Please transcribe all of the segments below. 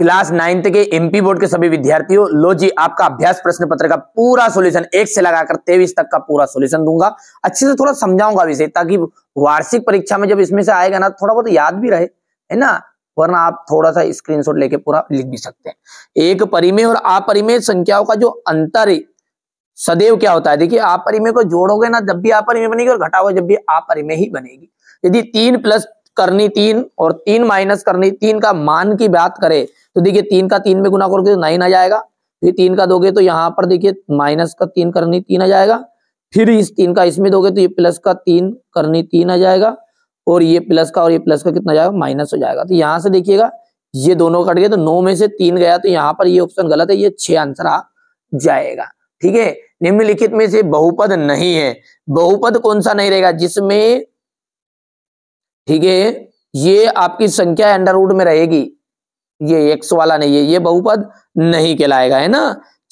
class ninth के MP board के सभी विद्यार्थियों लो जी आपका अभ्यास प्रश्न पत्र का पूरा सोल्यूशन एक से लगाकर तेईस तक का पूरा सोल्यूशन दूंगा अच्छे से थोड़ा समझाऊंगा विषय ताकि वार्षिक परीक्षा में जब इसमें से आएगा ना थोड़ा बहुत याद भी रहे है ना वरना आप थोड़ा सा स्क्रीनशॉट लेके पूरा लिख भी सकते हैं एक परिमेय और अपरिमेय संख्याओं का जो अंतर सदैव क्या होता है देखिए अपरिमेय को जोड़ोगे ना जब भी अपरिमय बनेगी और घटाओगे जब भी अपरिमय ही बनेगी यदि तीन प्लस करनी तीन और तीन माइनस करनी तीन का मान की बात करें तो देखिए तीन का तीन में गुना करोगे तो नाइन आ जाएगा फिर तीन का दोगे तो यहाँ पर देखिए माइनस का तीन करनी तीन आ जाएगा फिर इस तीन का इसमें दोगे तो ये प्लस का तीन करनी तीन आ जाएगा और ये प्लस का और ये प्लस का कितना जाएगा माइनस हो जाएगा तो यहाँ से देखिएगा ये दोनों कट गए तो नौ में से तीन गया तो यहाँ पर ये ऑप्शन गलत है ये छह आंसर आ जाएगा ठीक है निम्नलिखित में से बहुपद नहीं है बहुपद कौन सा नहीं रहेगा जिसमें ठीक है ये आपकी संख्या अंडरवुड में रहेगी ये एक्स वाला नहीं है ये बहुपद नहीं कहलाएगा है ना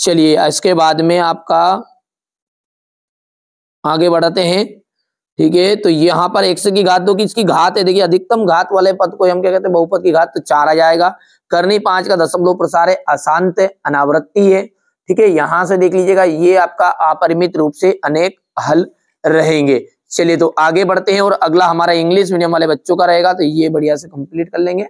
चलिए इसके बाद में आपका आगे बढ़ाते हैं ठीक है तो यहाँ पर एक्स की घात दो कि इसकी घात है देखिए अधिकतम घात वाले पद को हम क्या कहते हैं बहुपद की घात तो चार आ जाएगा करनी पांच का दशमलव प्रसार है अशांत है अनावृत्ति है ठीक है यहां से देख लीजिएगा ये आपका अपरिमित रूप से अनेक हल रहेंगे चलिए तो आगे बढ़ते हैं और अगला हमारा इंग्लिश मीडियम वाले बच्चों का रहेगा तो ये बढ़िया से कंप्लीट कर लेंगे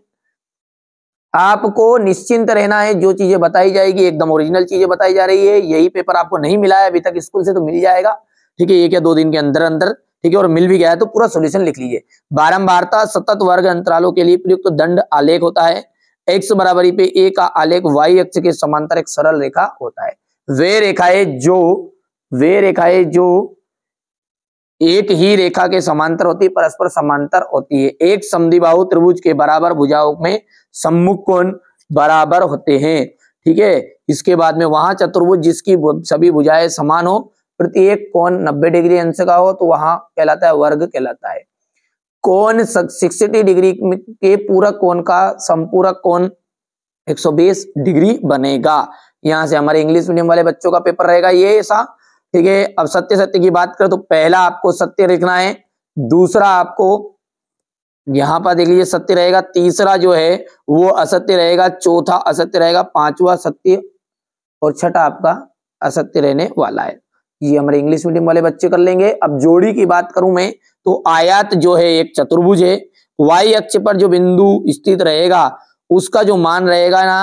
आपको निश्चिंत रहना है जो चीजें बताई जाएगी एकदम ओरिजिनल चीजें बताई जा रही है यही पेपर आपको नहीं मिला है अभी तक स्कूल से तो मिल जाएगा ठीक है एक या दो दिन के अंदर अंदर ठीक है और मिल भी गया है तो पूरा सोल्यूशन लिख लीजिए बारम्बारता सतत वर्ग अंतरालों के लिए प्रयुक्त दंड आलेख होता है एक्स बराबरी पे ए का आलेख वाई अक्ष के समांतर एक सरल रेखा होता है वे रेखाएं जो वे रेखाएं जो एक ही रेखा के समांतर होती परस्पर समांतर होती है एक बाहु त्रिभुज के बराबर भुजाओं में सम्मुख कोण बराबर होते हैं ठीक है इसके बाद में वहां चतुर्भुज जिसकी सभी भुजाएं समान हो प्रत्येक कोण 90 डिग्री अंश का हो तो वहां कहलाता है वर्ग कहलाता है कोण 60 डिग्री के पूरक कोण का संपूरक कोण 120 डिग्री बनेगा यहां से हमारे इंग्लिश मीडियम वाले बच्चों का पेपर रहेगा ये ऐसा ठीक है अब सत्य सत्य की बात करें तो पहला आपको सत्य लिखना है दूसरा आपको यहां पर देख लीजिए सत्य रहेगा तीसरा जो है वो असत्य रहेगा चौथा असत्य रहेगा पांचवा सत्य और छठा आपका असत्य रहने वाला है ये हमारे इंग्लिश मीडियम वाले बच्चे कर लेंगे अब जोड़ी की बात करूं मैं तो आयात जो है एक चतुर्भुज है वाई अक्ष पर जो बिंदु स्थित रहेगा उसका जो मान रहेगा ना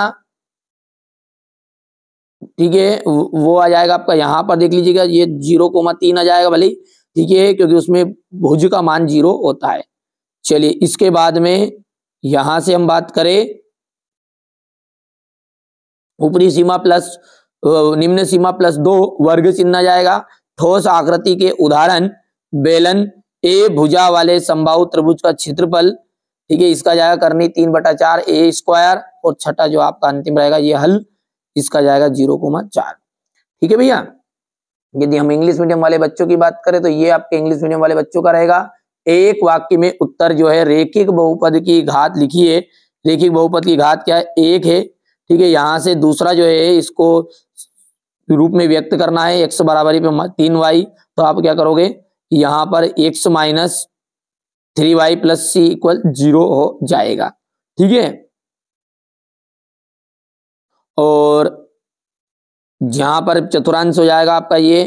ठीक है वो आ जाएगा आपका यहाँ पर देख लीजिएगा ये जीरो कोमा तीन आ जाएगा भले ठीक है क्योंकि उसमें भुज का मान जीरो होता है चलिए इसके बाद में यहां से हम बात करें ऊपरी सीमा प्लस निम्न सीमा प्लस दो वर्ग चिन्ह जाएगा ठोस आकृति के उदाहरण बेलन ए भुजा वाले संभाव त्रिभुज का क्षेत्रफल ठीक है इसका जाएगा करनी तीन बटा चार ए स्क्वायर और छठा जो आपका अंतिम रहेगा ये हल इसका जाएगा जीरो कोमा चार ठीक है भैया यदि हम इंग्लिश मीडियम वाले बच्चों की बात करें तो ये आपके इंग्लिश मीडियम वाले बच्चों का रहेगा एक वाक्य में उत्तर जो है रेखिक बहुपद की घात लिखिए रेखिक बहुपद की घात क्या है एक है ठीक है यहाँ से दूसरा जो है इसको रूप में व्यक्त करना है एक्स बराबरी पे तीन वाई तो आप क्या करोगे यहाँ पर x minus three y plus c equal zero हो जाएगा ठीक है और यहाँ पर चतुरांश हो जाएगा आपका ये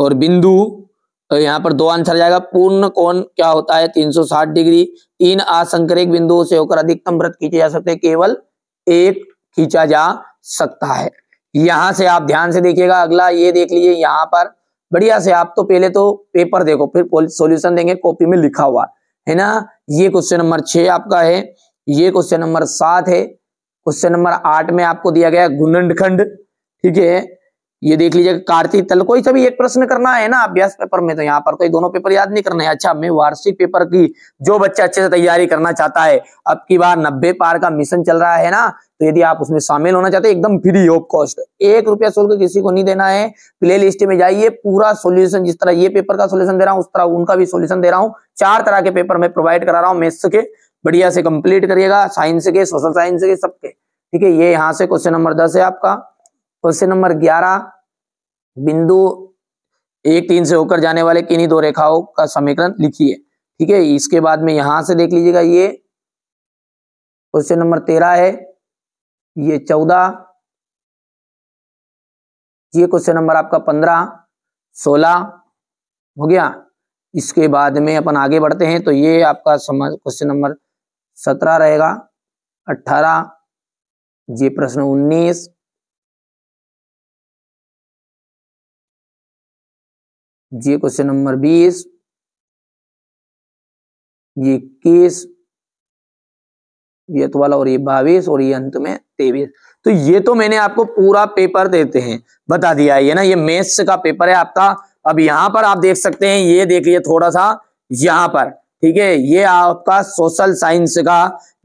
और बिंदु तो यहाँ पर दो आंसर जाएगा पूर्ण कोण क्या होता है 360 डिग्री तीन असंकरिक बिंदुओं से होकर अधिकतम व्रत खींचे जा सकते हैं केवल एक खींचा जा सकता है यहां से आप ध्यान से देखिएगा अगला ये देख लीजिए यहाँ पर बढ़िया से आप तो पहले तो पेपर देखो फिर सॉल्यूशन देंगे कॉपी में लिखा हुआ है ना ये क्वेश्चन नंबर छह आपका है ये क्वेश्चन नंबर सात है क्वेश्चन नंबर आठ में आपको दिया गया गुंडखंड ठीक है ये देख लीजिए कार्तिक तल कोई सभी एक प्रश्न करना है ना अभ्यास पेपर में तो यहाँ पर कोई दोनों पेपर याद नहीं करना है अच्छा मैं वार्षिक पेपर की जो बच्चा अच्छे से तैयारी करना चाहता है अब की बार नब्बे पार का मिशन चल रहा है ना तो यदि आप उसमें शामिल होना चाहते हैं एकदम फ्री ऑफ कॉस्ट एक रुपया शुल्क किसी को नहीं देना है प्ले लिस्ट में जाइए पूरा सोल्यूशन जिस तरह ये पेपर का सोल्यूशन दे रहा हूँ उस तरह उनका भी सोल्यूशन दे रहा हूँ चार तरह के पेपर मैं प्रोवाइड करा रहा हूँ मैथ्स के बढ़िया से कंप्लीट करिएगा साइंस के सोशल साइंस के सबके ठीक है ये यहां से क्वेश्चन नंबर दस है आपका क्वेश्चन नंबर ग्यारह बिंदु एक तीन से होकर जाने वाले किन्हीं दो रेखाओं का समीकरण लिखिए ठीक है इसके बाद में यहां से देख लीजिएगा ये क्वेश्चन नंबर तेरह है ये चौदह ये क्वेश्चन नंबर आपका पंद्रह सोलह हो गया इसके बाद में अपन आगे बढ़ते हैं तो ये आपका समझ क्वेश्चन नंबर सत्रह रहेगा अट्ठारह ये प्रश्न उन्नीस ये क्वेश्चन नंबर बीस ये इक्कीस ये तो वाला और ये बाईस और ये अंत में तेईस तो ये तो मैंने आपको पूरा पेपर देते हैं बता दिया ये ना ये मेथ्स का पेपर है आपका अब यहां पर आप देख सकते हैं ये देखिए थोड़ा सा यहां पर ठीक है ये आपका सोशल साइंस का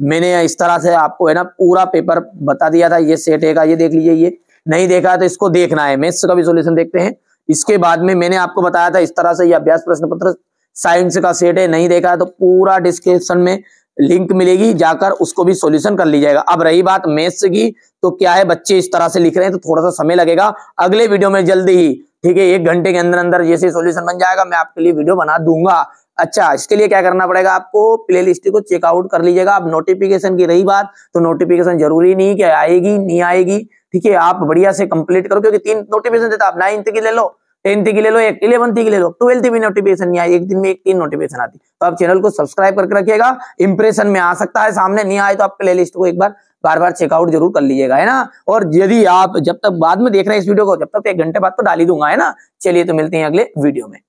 मैंने इस तरह से आपको है ना पूरा पेपर बता दिया था ये सेट है का ये देख लीजिए ये नहीं देखा तो इसको देखना है मैथ्स का भी सोल्यूशन देखते हैं इसके बाद में मैंने आपको बताया था इस तरह से ये अभ्यास प्रश्न पत्र साइंस का सेट है नहीं देखा है तो पूरा डिस्क्रिप्शन में लिंक मिलेगी जाकर उसको भी सॉल्यूशन कर ली जाएगा अब रही बात मैथ्स की तो क्या है बच्चे इस तरह से लिख रहे हैं तो थोड़ा सा समय लगेगा अगले वीडियो में जल्दी ही ठीक है एक घंटे के अंदर अंदर जैसे सॉल्यूशन बन जाएगा मैं आपके लिए वीडियो बना दूंगा अच्छा इसके लिए क्या करना पड़ेगा आपको प्ले लिस्ट को चेकआउट कर लीजिएगा आप नोटिफिकेशन की रही बात तो नोटिफिकेशन जरूरी नहीं कि आएगी नहीं आएगी ठीक है आप बढ़िया से कंप्लीट करो क्योंकि तीन नोटिफिकेशन देता आप नाइन्थ की ले लो टेंथ की ले लो एक इलेवंथ की ले लो ट्वेल्थ भी नोटिफिकेशन नहीं आई एक दिन में एक तीन नोटिफिकेशन आती तो आप चैनल को सब्सक्राइब करके रखिएगा इंप्रेशन में आ सकता है सामने नहीं आए तो आप प्ले लिस्ट को एक बार बार बार चेकआउट जरूर कर लीजिएगा है ना और यदि आप जब तक बाद में देख रहे हैं इस वीडियो को जब तक एक घंटे बाद तो डाली दूंगा है ना चलिए तो मिलते हैं अगले वीडियो में